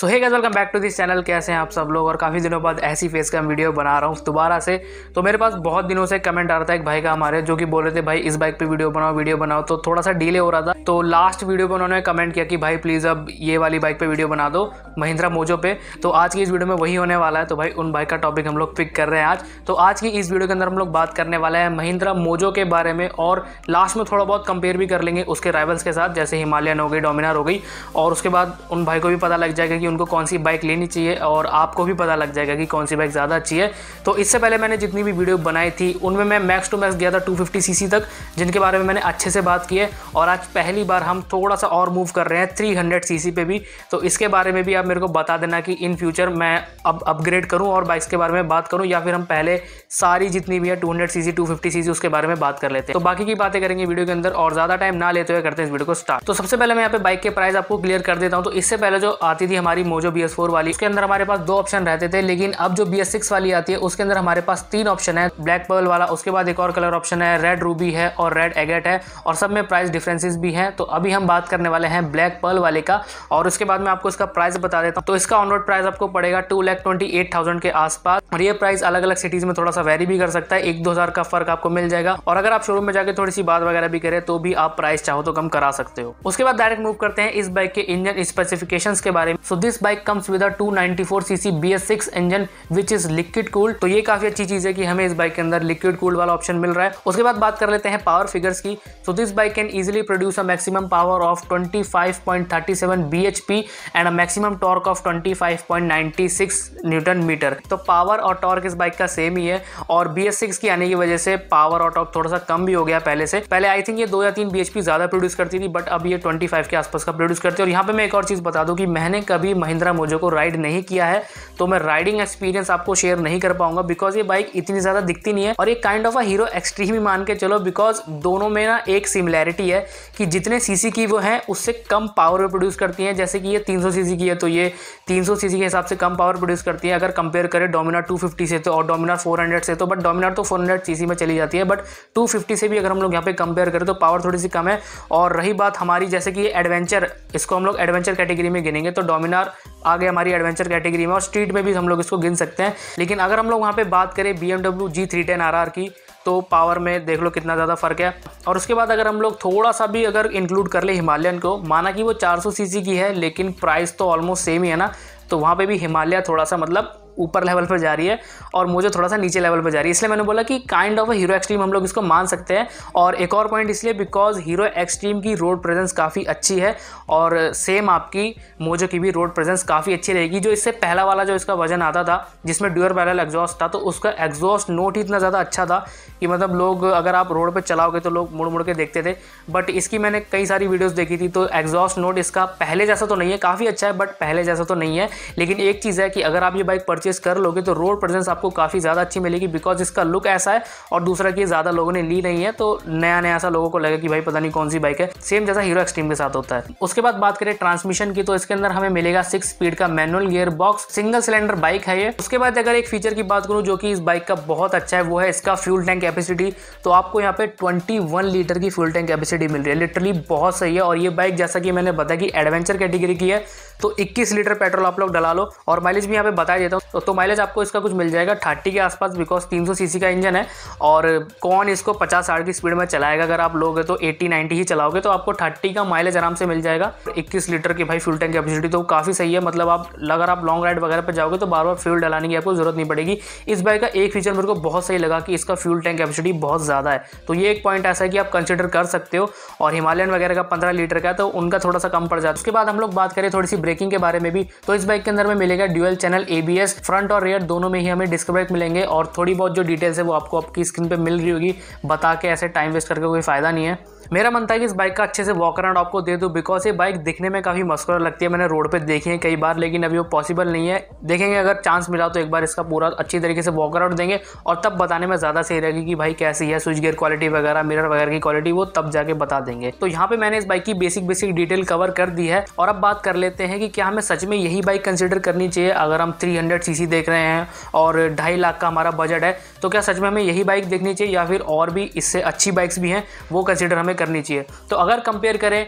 so hey guys welcome back to this channel कैसे हैं आप सब लोग और काफ़ी दिनों बाद ऐसी फेस का वीडियो बना रहा हूँ दोबारा से तो मेरे पास बहुत दिनों से कमेंट आ रहा था एक भाई का हमारे जो कि बोल रहे थे भाई इस बाइक पे वीडियो बनाओ वीडियो बनाओ तो थोड़ा सा डिले हो रहा था तो लास्ट वीडियो पर उन्होंने कमेंट किया कि भाई प्लीज़ अब ये वाली बाइक पर वीडियो बना दो महिंद्रा मोजो पे तो आज की इस वीडियो में वही होने वाला है तो भाई उन बाइक का टॉपिक हम लोग पिक कर रहे हैं आज तो आज की इस वीडियो के अंदर हम लोग बात करने वाले हैं महिंद्रा मोजो के बारे में और लास्ट में थोड़ा बहुत कंपेयर भी कर लेंगे उसके राइवल्स के साथ जैसे हिमालयन हो गई डोमिनार हो गई और उसके बाद उन भाई को भी पता लग जाएगा कि उनको कौन सी बाइक लेनी चाहिए और आपको भी पता लग जाएगा कि कौन सी बाइक ज़्यादा अच्छी है तो इससे पहले मैंने जितनी भी वीडियो बनाई थी उनमें मैं मैक्स टू मैक्स गया था टू फिफ्टी तक जिनके बारे में मैंने अच्छे से बात की है और आज पहली बार हम थोड़ा सा और मूव कर रहे हैं थ्री हंड्रेड पे भी तो इसके बारे में भी आप मेरे को बता देना कि इन फ्यूचर मैं अब अपग्रेड करूँ और बाइक्स के बारे में बात करूँ या फिर हम पहले सारी जितनी भी है टू हंड्रेड सी सी उसके बारे में बात कर लेते हैं तो बाकी की बातें करेंगे वीडियो के अंदर और ज़्यादा टाइम ना लेते हुए करते हैं इस वीडियो को स्टार्ट तो सबसे पहले मैं यहाँ पे बाइक के प्राइस आपको क्लियर कर देता हूँ तो इससे पहले जो आती थी हमारी हमारी मोजो बी वाली उसके अंदर हमारे पास दो ऑप्शन रहते थे लेकिन अब जो बी वाली आती है उसके अंदर हमारे पास तीन ऑप्शन है ब्लैक पर्ल वाला उसके बाद एक और कलर ऑप्शन है रेड रूबी है और रेड एगेट है और सब में प्राइस डिफरेंसेस भी हैं तो अभी हम बात करने वाले हैं ब्लैक पर्ल वाले का और उसके बाद में आपको इसका प्राइस बता देता हूँ तो इसका ऑनरोड प्राइस आपको पड़ेगा two lakh twenty eight thousand के आसपास और ये प्राइस अलग अलग सिटीज में थोड़ा सा वेरी भी कर सकता है एक दो हज़ार का फर्क आपको मिल जाएगा और अगर आप शोरूम में जाकर थोड़ी सी बात वगैरह भी करें तो भी आप प्राइस चाहो तो कम करा सकते हो उसके बाद डायरेक्ट मूव करते हैं इस बाइक के इंजन स्पेसिफिकेशन के बारे में so this this bike comes with a 294cc BS6 engine which is liquid cooled तो ये काफ़ी अच्छी चीज़ है कि हमें इस बाइक के अंदर लिक्विड कूल्ड वाला ऑप्शन मिल रहा है उसके बाद बात कर लेते हैं पावर फिगर्स की so this bike can easily produce a maximum power of 25.37 bhp and a maximum torque of 25.96 newton metre तो पावर और टॉर्क इस बाइक का सेम ही है और बी एस सिक्स की आने की वजह से पावर और टॉर्क थोड़ा सा कम भी हो गया पहले से पहले आई थिंक ये दो या तीन बी ज़्यादा प्रोड्यूस करती थी बट अब ये ट्वेंटी के आसपास का प्रोड्यूस करती है और यहाँ पे मैं एक और चीज़ बता दूँ कि मैंने कभी महिंद्रा मोजो को राइड नहीं किया है तो मैं राइडिंग एक्सपीरियंस आपको शेयर नहीं कर पाऊंगा बिकॉज ये बाइक इतनी ज़्यादा दिखती नहीं है और एक kind of a Hero Xtreme ही मान के चलो बिकॉज दोनों में ना एक सिमिलैरिटी है कि जितने सीसी की वो है उससे कम पावर प्रोड्यूस करती है जैसे कि ये 300 सीसी की है तो ये 300 सीसी के हिसाब से कम पावर प्रोड्यूस करती है अगर कंपेयर करें डोमिनार 250 से तो और डोमिनार 400 से तो बट डोमिनार तो 400 सीसी में चली जाती है बट 250 से भी अगर हम लोग यहाँ पे कंपेयर करें तो पावर थोड़ी सी कम है और रही बात हमारी जैसे कि एडवेंचर इसको हम लोग एडवेंचर कैटेगरी में गिनेंगे तो डोमिनार आ गए हमारी एडवेंचर कैटेगरी में और स्ट्रीट में भी हम लोग इसको गिन सकते हैं लेकिन अगर हम लोग वहाँ पे बात करें B MW G three ten R R की तो पावर में देख लो कितना ज़्यादा फ़र्क है और उसके बाद अगर हम लोग थोड़ा सा भी अगर इंक्लूड कर ले हिमालयन को माना कि वो 400 सीसी की है लेकिन प्राइस तो ऑलमोस्ट सेम ही है ना तो वहाँ पे भी हिमालय थोड़ा सा मतलब ऊपर लेवल पर जा रही है और मोजो थोड़ा सा नीचे लेवल पर जा रही है इसलिए मैंने बोला कि kind of a Hero Xtreme हम लोग इसको मान सकते हैं और एक और पॉइंट इसलिए बिकॉज हीरो एक्सट्रीम की रोड प्रेजेंस काफ़ी अच्छी है और सेम आपकी मोजो की भी रोड प्रेजेंस काफ़ी अच्छी रहेगी जो इससे पहला वाला जो इसका वजन आता था जिसमें ड्यूअर पैरल एग्जॉस्ट था तो उसका एग्जॉस्ट नोट ही इतना ज़्यादा अच्छा था कि मतलब लोग अगर आप रोड पर चलाओगे तो लोग मुड़ मुड़ के देखते थे बट इसकी मैंने कई सारी वीडियोज़ देखी थी तो एग्जॉस्ट नोट इसका पहले जैसा तो नहीं है काफ़ी अच्छा है बट पहले जैसा तो नहीं है लेकिन एक चीज़ है कि अगर आप ये बाइक परचेज परचेस कर लोगे तो रोड प्रेजेंस आपको काफ़ी ज़्यादा अच्छी मिलेगी बिकॉज इसका लुक ऐसा है और दूसरा कि ज़्यादा लोगों ने ली नहीं है तो नया नया सा लोगों को लगे कि भाई पता नहीं कौन सी बाइक है सेम जैसा हीरो एक्सट्रीम के साथ होता है उसके बाद बात करें ट्रांसमिशन की तो इसके अंदर हमें मिलेगा सिक्स स्पीड का manual gear box single cylinder bike है ये उसके बाद अगर एक फीचर की बात करूँ जो कि इस बाइक का बहुत अच्छा है वो है इसका फ्यूल टैंक कैपेसिटी तो आपको यहाँ पे ट्वेंटी लीटर की फ्यूल टैंक कैपेसिटी मिल रही है लिटरली बहुत सही है और ये बाइक जैसा कि मैंने बताया कि एडवेंचर कैटेगरी की है तो 21 लीटर पेट्रोल आप लोग डला लो और माइलेज भी यहाँ पे बता देता हूँ तो, तो माइलेज आपको इसका कुछ मिल जाएगा थर्टी के आसपास बिकॉज तीन सीसी का इंजन है और कौन इसको पचास साठ की स्पीड में चलाएगा अगर आप लोग तो एट्टी नाइनटी ही चलाओगे तो आपको थर्टी का माइलेज आराम से मिल जाएगा इक्कीस लीटर की भाई फ्यूल टैंक कैपेसिटी तो काफ़ी सही है मतलब आप अगर आप लॉन्ग राइड वगैरह पर जाओगे तो बार बार फ्यूल डलाने की आपको जरूरत नहीं पड़ेगी इस बाइक का एक फीचर मेरे को बहुत सही लगा कि इसका फ्यूल टैंक कैपेसिटी बहुत ज़्यादा है तो ये एक पॉइंट ऐसा है कि आप कंसिडर कर सकते हो और हिमालयन वगैरह का पंद्रह लीटर का तो उनका थोड़ा सा कम पड़ जाता है उसके बाद हम लोग बात करें थोड़ी सी ब्रेक ब्रेकिंग के बारे में भी तो इस बाइक के अंदर में मिलेगा ड्यूएल चैनल एबीएस फ्रंट और रेयर दोनों में ही हमें डिस्क ब्रेक मिलेंगे और थोड़ी बहुत जो डिटेल्स है वो आपको आपकी स्क्रीन पर मिल रही होगी बता के ऐसे टाइम वेस्ट करके कोई फ़ायदा नहीं है मेरा मन था कि इस बाइक का अच्छे से वॉक अराउंड आपको दे दूँ बिकॉज ये बाइक दिखने में काफ़ी मस्कुलर लगती है मैंने रोड पर देखी है कई बार लेकिन अभी वो पॉसिबल नहीं है देखेंगे अगर चांस मिला तो एक बार इसका पूरा अच्छी तरीके से वॉक अराउंड देंगे और तब बताने में ज़्यादा सही रहेगी कि भाई कैसी है स्विच गियर क्वालिटी वगैरह मिरर वगैरह की क्वालिटी वो तब जाके बता देंगे तो यहाँ पे मैंने इस बाइक की बेसिक बेसिक डिटेल कवर कर दी है और अब बात कर लेते हैं कि क्या हमें सच में यही बाइक कंसिडर करनी चाहिए अगर हम थ्री हंड्रेड देख रहे हैं और ढाई लाख का हमारा बजट है तो क्या सच में हमें यही बाइक देखनी चाहिए या फिर और भी इससे अच्छी बाइक्स भी हैं वो कंसिडर हमें करनी चाहिए तो अगर कंपेयर करें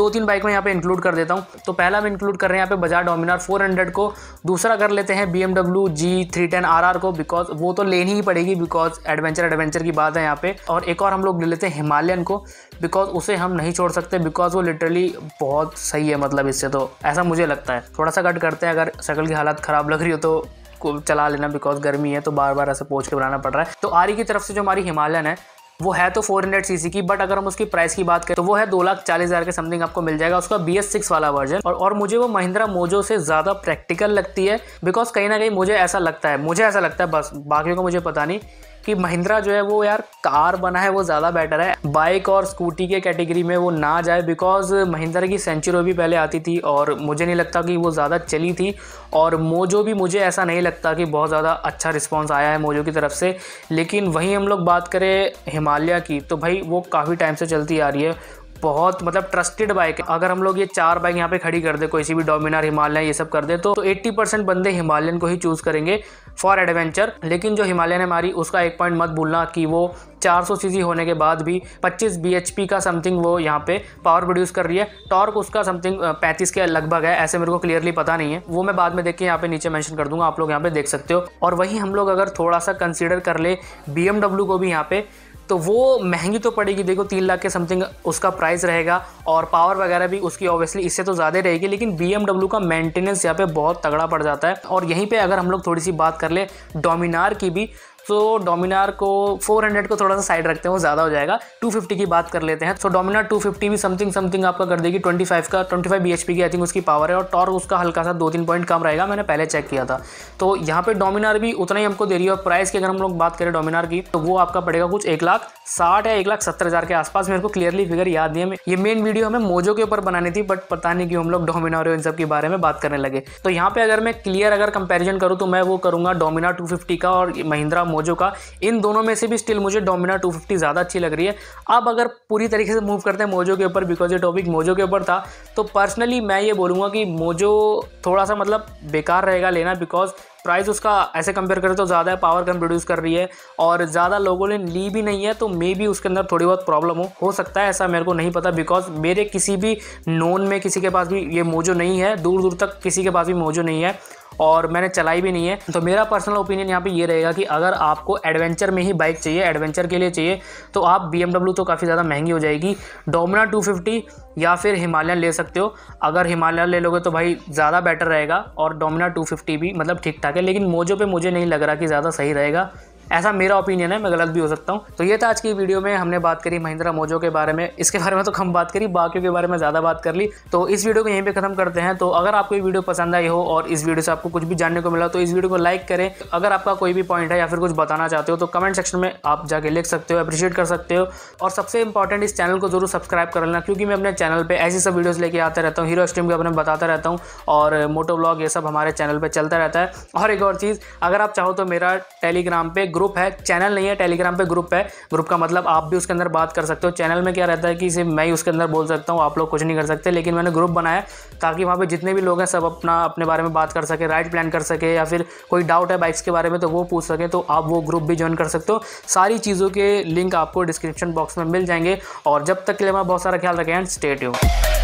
दो तीन बाइक में यहाँ पे इंक्लूड कर देता हूँ तो पहला हम इंक्लूड कर रहे हैं यहाँ पे बजाज डोमिनार 400 को दूसरा कर लेते हैं B MW G three ten R R को बिकॉज वो तो लेनी ही पड़ेगी बिकॉज एडवेंचर एडवेंचर की बात है यहाँ पे और एक और हम लोग ले लेते हैं हिमालयन को बिकॉज उसे हम नहीं छोड़ सकते बिकॉज वो लिटरली बहुत सही है मतलब इससे तो ऐसा मुझे लगता है थोड़ा सा कट करते हैं अगर शक्ल की हालत ख़राब लग रही हो तो को चला लेना बिकॉज गर्मी है तो बार बार ऐसे पहुँच के बनाना पड़ रहा है तो आरी की तरफ से जो हमारी हिमालयन है वो है तो फोर हंड्रेड सीसी की बट अगर हम उसकी प्राइस की बात करें तो वो है दो लाख चालीस हज़ार के समथिंग आपको मिल जाएगा उसका बी एस सिक्स वाला वर्जन और, और मुझे वो महिंद्रा मोजो से ज़्यादा प्रैक्टिकल लगती है बिकॉज कहीं ना कहीं मुझे ऐसा लगता है मुझे ऐसा लगता है बस बाकी को मुझे पता नहीं कि महिंद्रा जो है वो यार कार बना है वो ज़्यादा बेटर है बाइक और स्कूटी के कैटेगरी में वो ना जाए बिकॉज महिंद्रा की सेंचुरो भी पहले आती थी और मुझे नहीं लगता कि वो ज़्यादा चली थी और मोजो भी मुझे ऐसा नहीं लगता कि बहुत ज़्यादा अच्छा रिस्पॉन्स आया है मोजो की तरफ से लेकिन वहीं हम लोग बात करें हिमालय की तो भाई वो काफ़ी टाइम से चलती आ रही है बहुत मतलब ट्रस्टेड बाइक है अगर हम लोग ये चार बाइक यहाँ पे खड़ी कर दे कोई सी भी डोमिनार हिमालय ये सब कर दे तो एट्टी परसेंट बंदे हिमालयन को ही चूज़ करेंगे फॉर एडवेंचर लेकिन जो हिमालयन है हमारी उसका एक पॉइंट मत भूलना कि वो 400 सीसी होने के बाद भी 25 bhp का समथिंग वो यहाँ पे पावर प्रोड्यूस कर रही है टॉर्क उसका समथिंग 35 के लगभग है ऐसे मेरे को क्लियरली पता नहीं है वो मैं बाद में देख के यहाँ पे नीचे मेंशन कर दूंगा आप लोग यहाँ पे देख सकते हो और वही हम लोग अगर थोड़ा सा कंसिडर कर ले बी को भी यहाँ पे तो वो महंगी तो पड़ेगी देखो तीन लाख के समथिंग उसका प्राइस रहेगा और पावर वगैरह भी उसकी ऑब्वियसली इससे तो ज़्यादा रहेगी लेकिन बी का मेंटेनेंस यहाँ पे बहुत तगड़ा पड़ जाता है और यहीं पे अगर हम लोग थोड़ी सी बात कर ले डोमिनार की भी तो डोमिनार को 400 को थोड़ा सा साइड रखते हैं वो ज़्यादा हो जाएगा 250 की बात कर लेते हैं तो डोमिनार 250 भी समथिंग समथिंग आपका कर देगी 25 का 25 फाइव की आई थिंक उसकी पावर है और टॉर्क उसका हल्का सा दो तीन पॉइंट कम रहेगा मैंने पहले चेक किया था तो यहाँ पर डोमिनार भी उतना ही हमको दे रही है और प्राइस की अगर हम लोग बात करें डोमिनार की तो वो आपका पड़ेगा कुछ एक लाख साठ या एक लाख सत्तर हज़ार के आसपास मेरे को क्लियरली फिगर याद नहीं है ये मेन वीडियो हमें मोजो के ऊपर बनानी थी बट पता नहीं क्यों हम लोग डोमिनार इन सब के बारे में बात करने लगे तो यहाँ पे अगर मैं क्लियर अगर कंपेरिजन करूँ तो मैं वो करूँगा डोमिनार टू का और महिंद्रा मोजो का इन दोनों में से भी स्टिल मुझे डोमिना 250 ज़्यादा अच्छी लग रही है अब अगर पूरी तरीके से मूव करते हैं मोजो के ऊपर बिकॉज ये टॉपिक मोजो के ऊपर था तो पर्सनली मैं ये बोलूँगा कि मोजो थोड़ा सा मतलब बेकार रहेगा लेना बिकॉज प्राइस उसका ऐसे कंपेयर करें तो ज़्यादा है पावर कम प्रोड्यूस कर रही है और ज़्यादा लोगों ने ली भी नहीं है तो मे भी उसके अंदर थोड़ी बहुत प्रॉब्लम हो हो सकता है ऐसा मेरे को नहीं पता बिकॉज मेरे किसी भी नोन में किसी के पास भी ये मोजो नहीं है दूर दूर तक किसी के पास भी मोजो नहीं है और मैंने चलाई भी नहीं है तो मेरा पर्सनल ओपिनियन यहाँ पे ये रहेगा कि अगर आपको एडवेंचर में ही बाइक चाहिए एडवेंचर के लिए चाहिए तो आप बी तो काफ़ी ज़्यादा महंगी हो जाएगी डोमिना टू या फिर हिमालयन ले सकते हो अगर हिमालयन ले लोगे तो भाई ज़्यादा बेटर रहेगा और डोमिना 250 भी मतलब ठीक ठाक है लेकिन मोजो पे मुझे नहीं लग रहा कि ज़्यादा सही रहेगा ऐसा मेरा ओपिनियन है मैं गलत भी हो सकता हूँ तो ये था आज की वीडियो में हमने बात करी महिंद्रा मोजो के बारे में इसके बारे में तो कम बात करी बाकी के बारे में ज़्यादा बात कर ली तो इस वीडियो को यहीं पर खत्म करते हैं तो अगर आपको ये वीडियो पसंद आई हो और इस वीडियो से आपको कुछ भी जानने को मिला तो इस वीडियो को लाइक करें अगर आपका कोई भी पॉइंट है या फिर कुछ बताना चाहते हो तो कमेंट सेक्शन में आप जाके लिख सकते हो अप्रिशिएट कर सकते हो और सबसे इंपॉर्टेंट इस चैनल को जरूर सब्सक्राइब कर लेना क्योंकि मैं अपने चैनल पर ऐसी सब वीडियोज़ लेके आता रहता हूँ हीरो स्ट्रीम के अपने बताता रहता हूँ और मोटो ब्लॉग ये सब हमारे चैनल पर चलता रहता है और एक और चीज़ अगर आप चाहो तो मेरा टेलीग्राम पर ग्रुप है चैनल नहीं है टेलीग्राम पे ग्रुप है ग्रुप का मतलब आप भी उसके अंदर बात कर सकते हो चैनल में क्या रहता है कि सिर्फ मैं ही उसके अंदर बोल सकता हूँ आप लोग कुछ नहीं कर सकते लेकिन मैंने ग्रुप बनाया ताकि वहाँ पर जितने भी लोग हैं सब अपना अपने बारे में बात कर सके राइड प्लान कर सके या फिर कोई डाउट है बाइक्स के बारे में तो वो पूछ सके तो आप वो ग्रुप भी ज्वाइन कर सकते हो सारी चीज़ों के लिंक आपको डिस्क्रिप्शन बॉक्स में मिल जाएंगे और जब तक के लिए हमारा बहुत सारा ख्याल रखें एंड स्टेट यू